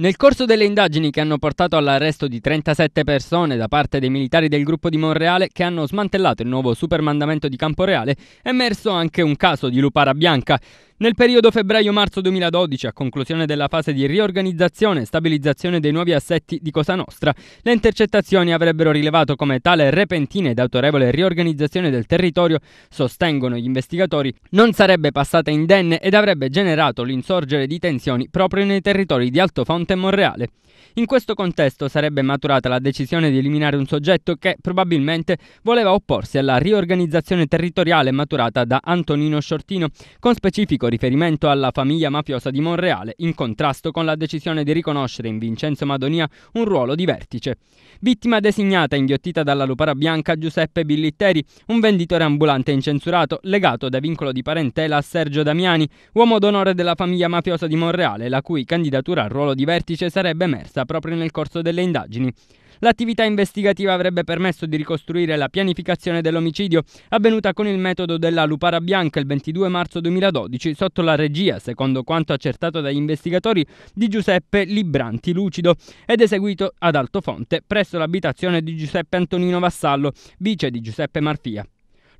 Nel corso delle indagini che hanno portato all'arresto di 37 persone da parte dei militari del gruppo di Monreale che hanno smantellato il nuovo supermandamento di Camporeale, è emerso anche un caso di lupara bianca. Nel periodo febbraio-marzo 2012, a conclusione della fase di riorganizzazione e stabilizzazione dei nuovi assetti di Cosa Nostra, le intercettazioni avrebbero rilevato come tale repentina ed autorevole riorganizzazione del territorio, sostengono gli investigatori, non sarebbe passata indenne ed avrebbe generato l'insorgere di tensioni proprio nei territori di Alto Fonte e Monreale. In questo contesto sarebbe maturata la decisione di eliminare un soggetto che probabilmente voleva opporsi alla riorganizzazione territoriale maturata da Antonino Sciortino, con specifico riferimento alla famiglia mafiosa di Monreale in contrasto con la decisione di riconoscere in Vincenzo Madonia un ruolo di vertice. Vittima designata e inghiottita dalla lupara bianca Giuseppe Billitteri, un venditore ambulante incensurato legato da vincolo di parentela a Sergio Damiani, uomo d'onore della famiglia mafiosa di Monreale, la cui candidatura al ruolo di vertice sarebbe emersa proprio nel corso delle indagini. L'attività investigativa avrebbe permesso di ricostruire la pianificazione dell'omicidio avvenuta con il metodo della lupara bianca il 22 marzo 2012 sotto la regia, secondo quanto accertato dagli investigatori, di Giuseppe Libranti Lucido ed eseguito ad Altofonte presso l'abitazione di Giuseppe Antonino Vassallo, vice di Giuseppe Marfia.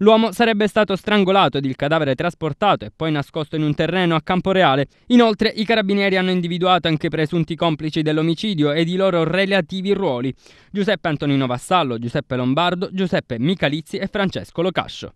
L'uomo sarebbe stato strangolato ed il cadavere trasportato e poi nascosto in un terreno a Camporeale. Inoltre i carabinieri hanno individuato anche i presunti complici dell'omicidio ed i loro relativi ruoli. Giuseppe Antonino Vassallo, Giuseppe Lombardo, Giuseppe Micalizzi e Francesco Locascio.